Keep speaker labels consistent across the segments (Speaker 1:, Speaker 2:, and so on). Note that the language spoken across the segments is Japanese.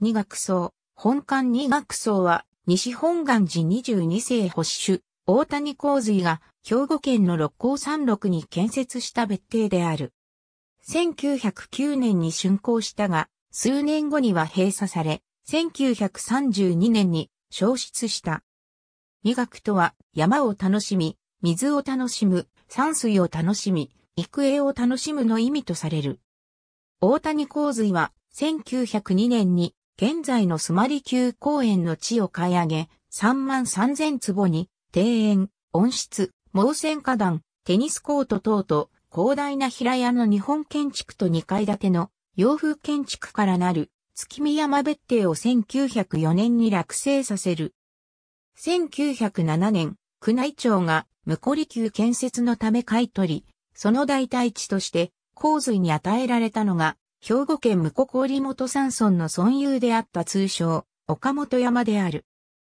Speaker 1: 二学僧、本館二学僧は、西本願寺二十二世保守、大谷洪水が兵庫県の六甲山麓に建設した別邸である。1909年に竣工したが、数年後には閉鎖され、1932年に消失した。二学とは山を楽しみ、水を楽しむ、山水を楽しみ、育英を楽しむの意味とされる。大谷洪水は1902年に現在のスマリ宮公園の地を買い上げ、3万3000坪に、庭園、温室、毛線花壇、テニスコート等と、広大な平屋の日本建築と2階建ての洋風建築からなる月見山別邸を1904年に落成させる。1907年、宮内庁が向り宮建設のため買い取り、その代替地として洪水に与えられたのが兵庫県向織本山村の村友であった通称、岡本山である。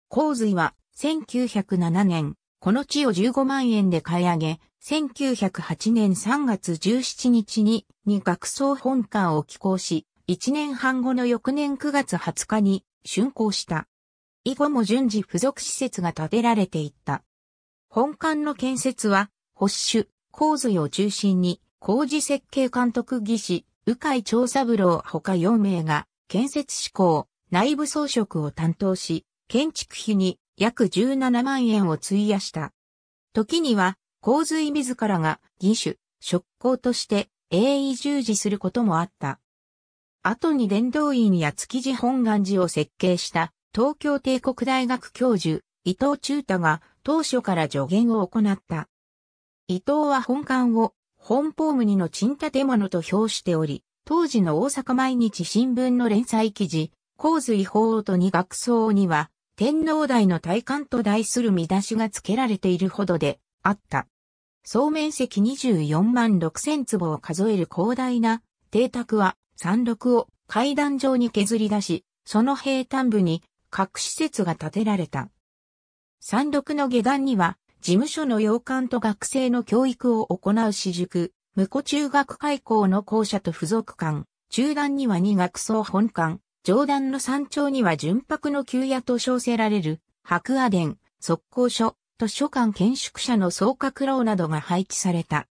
Speaker 1: 洪水は、1907年、この地を15万円で買い上げ、1908年3月17日に、に学僧本館を寄港し、1年半後の翌年9月20日に、竣工した。以後も順次付属施設が建てられていった。本館の建設は、保守、洪水を中心に、工事設計監督技師、鵜飼長三郎他4名が建設施工、内部装飾を担当し、建築費に約17万円を費やした。時には、洪水自らが義手、職工として永意従事することもあった。後に伝道院や築地本願寺を設計した東京帝国大学教授、伊藤忠太が当初から助言を行った。伊藤は本館を本法無二の陳建物と評しており、当時の大阪毎日新聞の連載記事、洪水法と二学僧には、天皇台の体感と題する見出しが付けられているほどであった。総面積24万6千坪を数える広大な邸宅は山麓を階段状に削り出し、その平坦部に各施設が建てられた。山麓の下段には事務所の洋館と学生の教育を行う私塾、無古中学開校の校舎と付属館、中段には二学層本館、上段の山頂には純白の旧屋と称せられる、白亜殿、速攻所、図書館建築者の総閣楼などが配置された。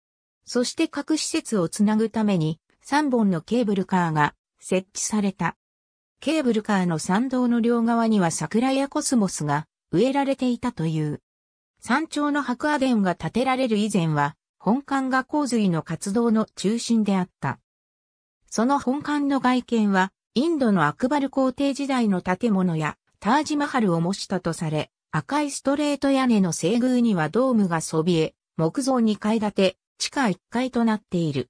Speaker 1: そして各施設をつなぐために3本のケーブルカーが設置された。ケーブルカーの参道の両側には桜やコスモスが植えられていたという。山頂の白亜殿が建てられる以前は、本館が洪水の活動の中心であった。その本館の外見は、インドのアクバル皇帝時代の建物や、タージマハルを模したとされ、赤いストレート屋根の西宮にはドームがそびえ、木造2階建て、地下1階となっている。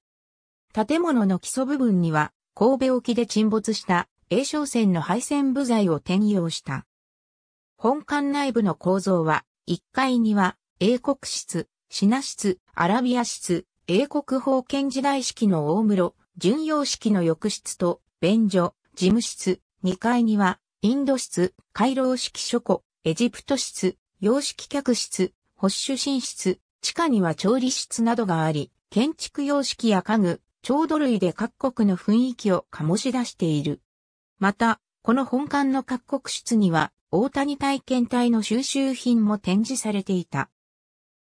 Speaker 1: 建物の基礎部分には、神戸沖で沈没した栄翔船の配線部材を転用した。本館内部の構造は、1階には、英国室、品室、アラビア室、英国封建時代式の大室、巡洋式の浴室と、便所、事務室、2階には、インド室、回廊式書庫、エジプト室、洋式客室、保守寝室、地下には調理室などがあり、建築様式や家具、調度類で各国の雰囲気を醸し出している。また、この本館の各国室には、大谷体験隊の収集品も展示されていた。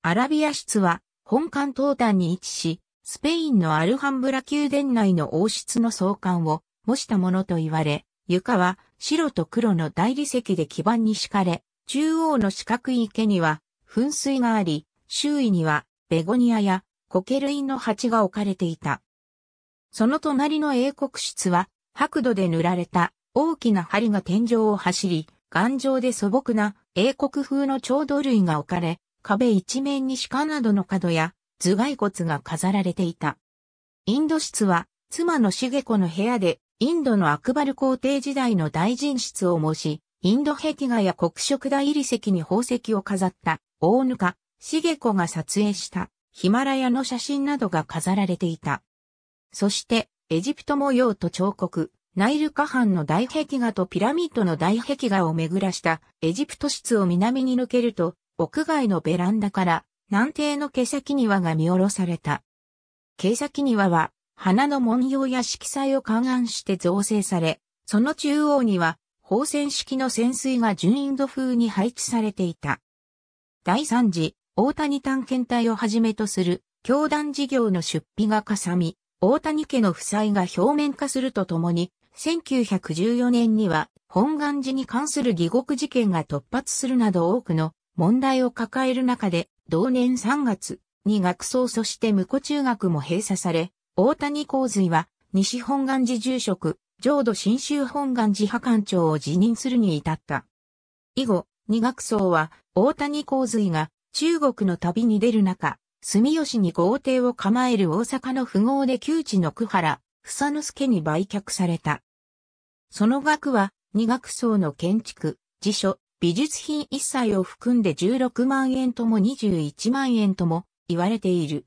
Speaker 1: アラビア室は、本館東端に位置し、スペインのアルハンブラ宮殿内の王室の総館を模したものと言われ、床は白と黒の大理石で基盤に敷かれ、中央の四角い池には噴水があり、周囲にはベゴニアやコケ類の鉢が置かれていた。その隣の英国室は白土で塗られた大きな針が天井を走り、頑丈で素朴な英国風の調度類が置かれ、壁一面に鹿などの角や頭蓋骨が飾られていた。インド室は妻の茂子の部屋でインドのアクバル皇帝時代の大臣室を模し、インド壁画や黒色大理石に宝石を飾った大ぬか、茂子が撮影したヒマラヤの写真などが飾られていた。そしてエジプト模様と彫刻、ナイル河畔の大壁画とピラミッドの大壁画を巡らしたエジプト室を南に抜けると、屋外のベランダから南帝の毛先庭が見下ろされた。毛先庭は花の文様や色彩を勘案して造成され、その中央には放線式の潜水が純インド風に配置されていた。第3次、大谷探検隊をはじめとする教団事業の出費がかさみ、大谷家の負債が表面化するとともに、1914年には本願寺に関する疑獄事件が突発するなど多くの問題を抱える中で、同年3月に学僧そして婿中学も閉鎖され、大谷洪水は西本願寺住職、浄土新州本願寺派官長を辞任するに至った。以後、二学僧は大谷洪水が中国の旅に出る中、住吉に豪邸を構える大阪の富豪で旧知の久原、草之助に売却された。その額は、二学層の建築、辞書、美術品一切を含んで16万円とも21万円とも言われている。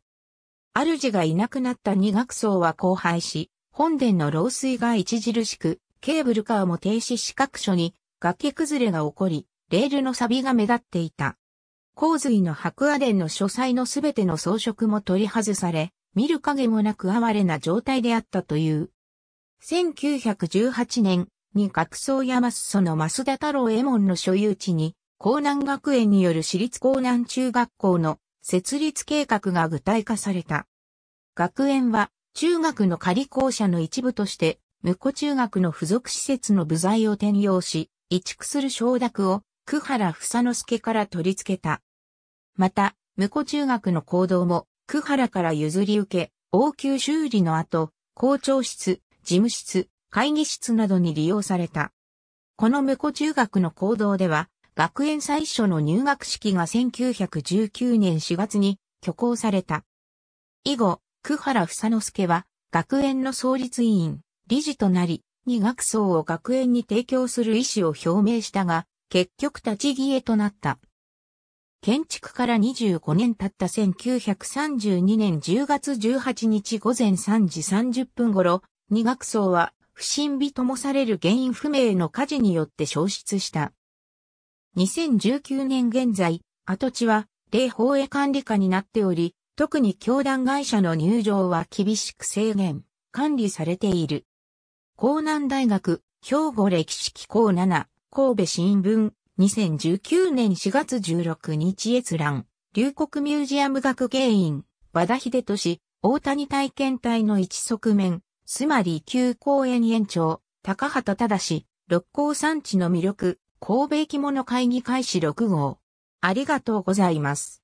Speaker 1: 主がいなくなった二学層は荒廃し、本殿の漏水が著しく、ケーブルカーも停止し各所に崖崩れが起こり、レールの錆が目立っていた。洪水の白亜殿の書斎のすべての装飾も取り外され、見る影もなく哀れな状態であったという。1918年に学僧山裾の増田太郎右衛門の所有地に、江南学園による私立江南中学校の設立計画が具体化された。学園は中学の仮校舎の一部として、う中学の付属施設の部材を転用し、移築する承諾を久原房之助から取り付けた。また、う中学の行動も久原から譲り受け、応急修理の後、校長室、事務室、会議室などに利用された。この向こ中学の行動では、学園最初の入学式が1919年4月に挙行された。以後、久原房之助は、学園の創立委員、理事となり、二学層を学園に提供する意思を表明したが、結局立ち消えとなった。建築から25年経った1932年10月18日午前3時30分頃、二学層は不審火ともされる原因不明の火事によって消失した。2019年現在、跡地は、霊法へ管理下になっており、特に教団会社の入場は厳しく制限、管理されている。江南大学、兵庫歴史機構7、神戸新聞、2019年4月16日閲覧、龍谷ミュージアム学芸員、和田秀俊、大谷体験隊の一側面、つまり旧公園園長、高畑忠、六甲山地の魅力、神戸き物会議開始6号。ありがとうございます。